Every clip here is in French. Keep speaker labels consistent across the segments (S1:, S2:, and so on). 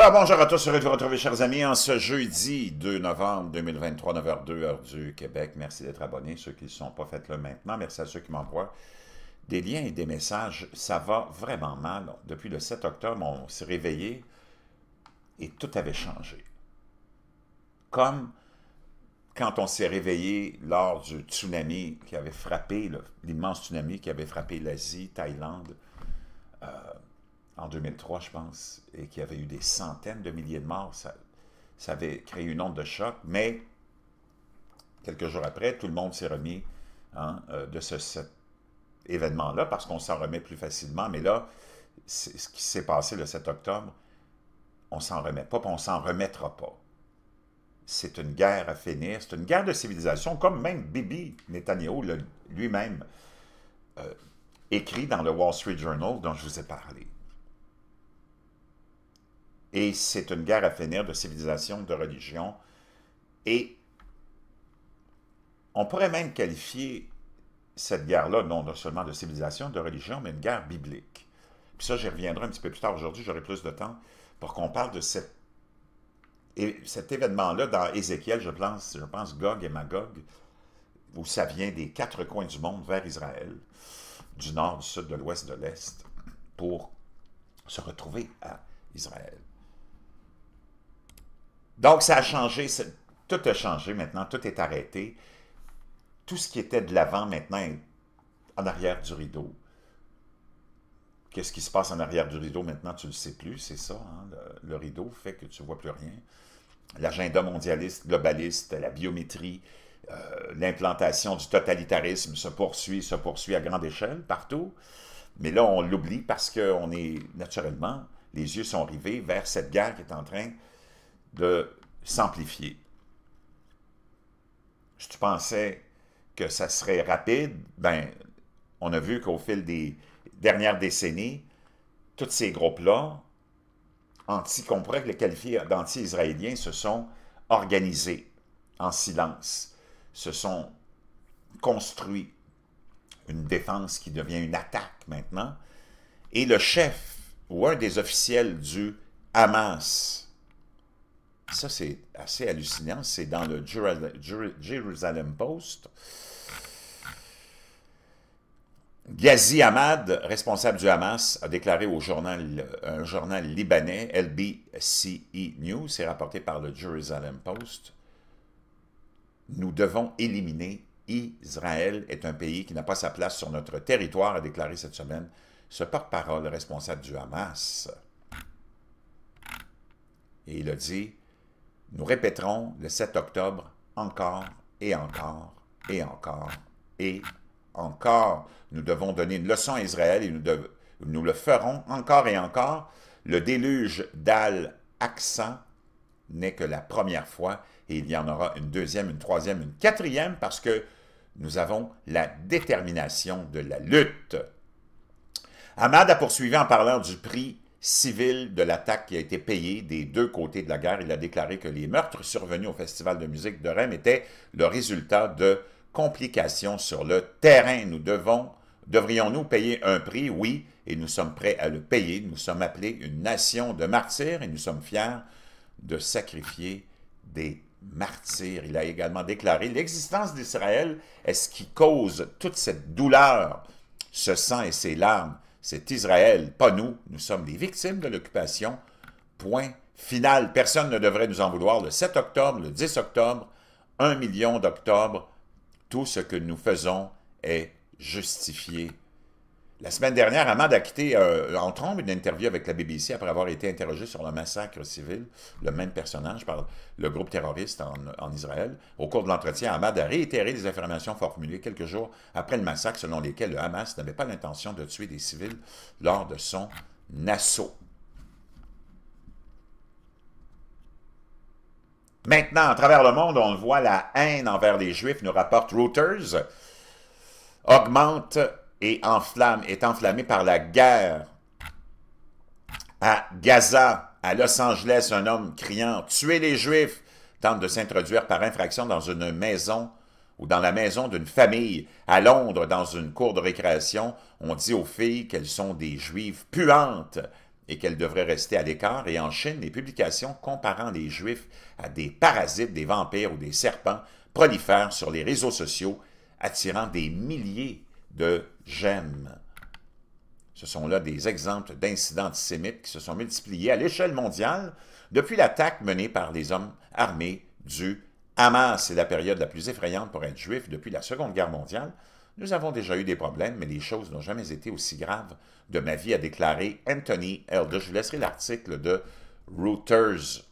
S1: Alors bonjour à tous, heureux de vous retrouver chers amis en ce jeudi 2 novembre 2023, 9h02 heure du Québec. Merci d'être abonnés, ceux qui ne sont pas faites le maintenant. Merci à ceux qui m'envoient des liens et des messages. Ça va vraiment mal. Depuis le 7 octobre, on s'est réveillé et tout avait changé. Comme quand on s'est réveillé lors du tsunami qui avait frappé, l'immense tsunami qui avait frappé l'Asie, Thaïlande, en 2003, je pense, et qui avait eu des centaines de milliers de morts. Ça, avait créé une onde de choc, mais quelques jours après, tout le monde s'est remis hein, euh, de cet événement-là parce qu'on s'en remet plus facilement. Mais là, ce qui s'est passé le 7 octobre, on s'en remet pas, on s'en remettra pas. C'est une guerre à finir, c'est une guerre de civilisation, comme même Bibi Netanyahu lui-même euh, écrit dans le Wall Street Journal dont je vous ai parlé. Et c'est une guerre à finir de civilisation, de religion. Et on pourrait même qualifier cette guerre-là, non seulement de civilisation, de religion, mais une guerre biblique. Puis ça, j'y reviendrai un petit peu plus tard aujourd'hui, j'aurai plus de temps pour qu'on parle de cette, et cet événement-là dans Ézéchiel, je pense, je pense Gog et Magog, où ça vient des quatre coins du monde vers Israël, du nord, du sud, de l'ouest, de l'est, pour se retrouver à Israël. Donc, ça a changé. Tout a changé maintenant. Tout est arrêté. Tout ce qui était de l'avant maintenant est en arrière du rideau. Qu'est-ce qui se passe en arrière du rideau maintenant, tu ne le sais plus, c'est ça. Hein, le, rideau fait que tu ne vois plus rien. L'agenda mondialiste, globaliste, la biométrie, euh, l'implantation du totalitarisme se poursuit, se poursuit à grande échelle partout. Mais là, on l'oublie parce qu'on est naturellement, les yeux sont rivés vers cette guerre qui est en train de s'amplifier. Si tu pensais que ça serait rapide, ben, on a vu qu'au fil des dernières décennies, tous ces groupes-là, anti, qu'on pourrait les qualifier d'anti-israéliens, se sont organisés en silence, se sont construits une défense qui devient une attaque maintenant, et le chef ou un des officiels du Hamas, ça, c'est assez hallucinant. C'est dans le Jerusalem Post. Ghazi Ahmad, responsable du Hamas, a déclaré au journal, un journal libanais, LBCE News, c'est rapporté par le Jerusalem Post, nous devons éliminer Israël est un pays qui n'a pas sa place sur notre territoire, a déclaré cette semaine ce porte-parole responsable du Hamas. Et il a dit, nous répéterons le 7 octobre encore et encore et encore et encore. Nous devons donner une leçon à Israël et nous, le ferons encore et encore. Le déluge d'Al-Aqsa n'est que la première fois et il y en aura une deuxième, une troisième, une quatrième parce que nous avons la détermination de la lutte. Ahmad a poursuivi en parlant du prix civile de l'attaque qui a été payée des deux côtés de la guerre. Il a déclaré que les meurtres survenus au Festival de musique de Rennes étaient le résultat de complications sur le terrain. Nous devons, devrions-nous payer un prix? Oui, et nous sommes prêts à le payer. Nous sommes appelés une nation de martyrs et nous sommes fiers de sacrifier des martyrs. Il a également déclaré l'existence d'Israël est ce qui cause toute cette douleur, ce sang et ces larmes c'est Israël, pas nous. Nous sommes les victimes de l'occupation. Point final. Personne ne devrait nous en vouloir. Le 7 octobre, le 10 octobre, 1 million d'octobre, tout ce que nous faisons est justifié la semaine dernière, Ahmad a quitté euh, en trombe une interview avec la BBC après avoir été interrogé sur le massacre civil, le même personnage, par le groupe terroriste en, Israël. Au cours de l'entretien, Ahmad a réitéré des affirmations formulées quelques jours après le massacre selon lesquelles le Hamas n'avait pas l'intention de tuer des civils lors de son assaut. Maintenant, à travers le monde, on voit, la haine envers les Juifs, nous rapporte Reuters, augmente et est enflammé par la guerre. À Gaza, à Los Angeles, un homme criant « Tuez les Juifs !» tente de s'introduire par infraction dans une maison ou dans la maison d'une famille. À Londres, dans une cour de récréation, on dit aux filles qu'elles sont des juives puantes et qu'elles devraient rester à l'écart. Et en Chine, les publications comparant les juifs à des parasites, des vampires ou des serpents prolifèrent sur les réseaux sociaux, attirant des milliers de j'aime. Ce sont là des exemples d'incidents antisémites qui se sont multipliés à l'échelle mondiale depuis l'attaque menée par les hommes armés du Hamas. C'est la période la plus effrayante pour être juif depuis la Seconde Guerre mondiale. Nous avons déjà eu des problèmes, mais les choses n'ont jamais été aussi graves de ma vie, a déclaré Anthony Elder. Je vous laisserai l'article de Reuters.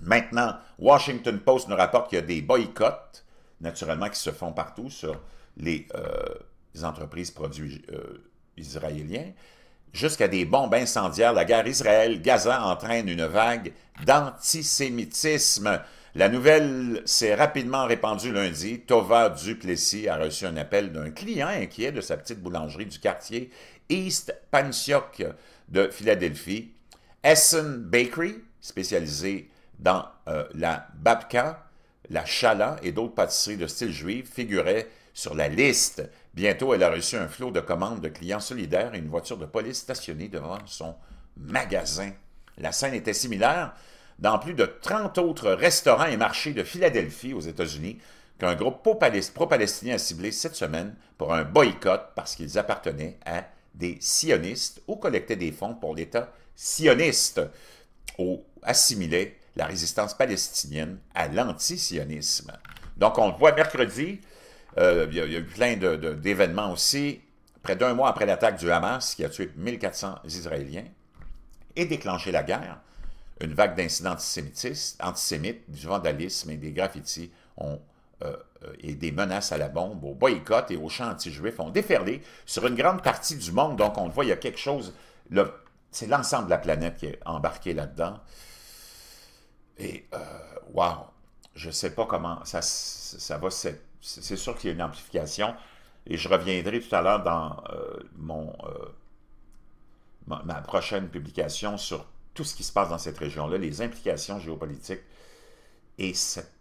S1: Maintenant, Washington Post nous rapporte qu'il y a des boycotts, naturellement, qui se font partout sur euh, les, entreprises produits euh, israéliens, jusqu'à des bombes incendiaires. La guerre Israël-Gaza entraîne une vague d'antisémitisme. La nouvelle s'est rapidement répandue lundi. Tova Duplessis a reçu un appel d'un client inquiet de sa petite boulangerie du quartier East Pansyok de Philadelphie. Essen Bakery, spécialisée dans euh, la babka, la challah et d'autres pâtisseries de style juif, figurait sur la liste, bientôt, elle a reçu un flot de commandes de clients solidaires et une voiture de police stationnée devant son
S2: magasin.
S1: La scène était similaire dans plus de 30 autres restaurants et marchés de Philadelphie aux États-Unis qu'un groupe pro-palestinien a ciblé cette semaine pour un boycott parce qu'ils appartenaient à des sionistes ou collectaient des fonds pour l'État sioniste ou assimilaient la résistance palestinienne à l'antisionisme. Donc, on le voit mercredi, euh, il, y a, eu plein d'événements aussi. Près d'un mois après l'attaque du Hamas, qui a tué 1400 Israéliens et déclenché la guerre, une vague d'incidents antisémites, du vandalisme et des graffitis ont, euh, euh, et des menaces à la bombe, au boycott et aux chants anti-juifs ont déferlé sur une grande partie du monde. Donc, on le voit, il y a quelque chose. c'est l'ensemble de la planète qui est embarquée là-dedans. Et, waouh, wow, je ne sais pas comment ça, ça va se c'est sûr qu'il y a une amplification. Et je reviendrai tout à l'heure dans euh, mon, euh, ma, prochaine publication sur tout ce qui se passe dans cette région-là, les implications géopolitiques et cette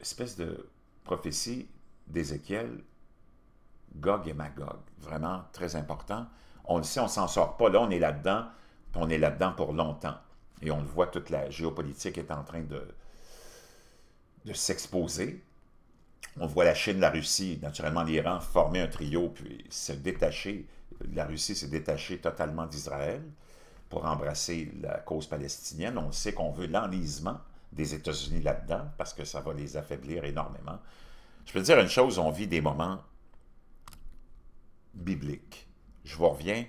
S1: espèce de prophétie d'Ézéchiel, Gog et Magog, vraiment très important. On le sait, on ne s'en sort pas. Là, on est là-dedans, on est là-dedans pour longtemps. Et on le voit, toute la géopolitique est en train de, de s'exposer. On voit la Chine, la Russie, naturellement l'Iran former un trio puis se détacher. La Russie s'est détachée totalement d'Israël pour embrasser la cause palestinienne. On sait qu'on veut l'enlisement des États-Unis là-dedans parce que ça va les affaiblir énormément. Je peux dire une chose, on vit des moments bibliques. Je vous reviens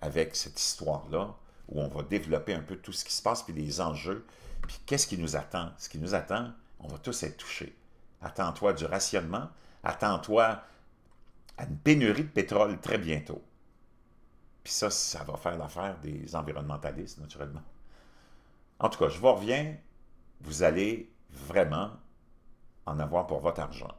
S1: avec cette histoire-là où on va développer un peu tout ce qui se passe, puis les enjeux, puis qu'est-ce qui nous attend. Ce qui nous attend, on va tous être touchés. Attends-toi du rationnement, attends-toi à une pénurie de pétrole très bientôt. Puis ça, ça va faire l'affaire des environnementalistes, naturellement. En tout cas, je vous reviens, vous allez vraiment en avoir pour votre argent.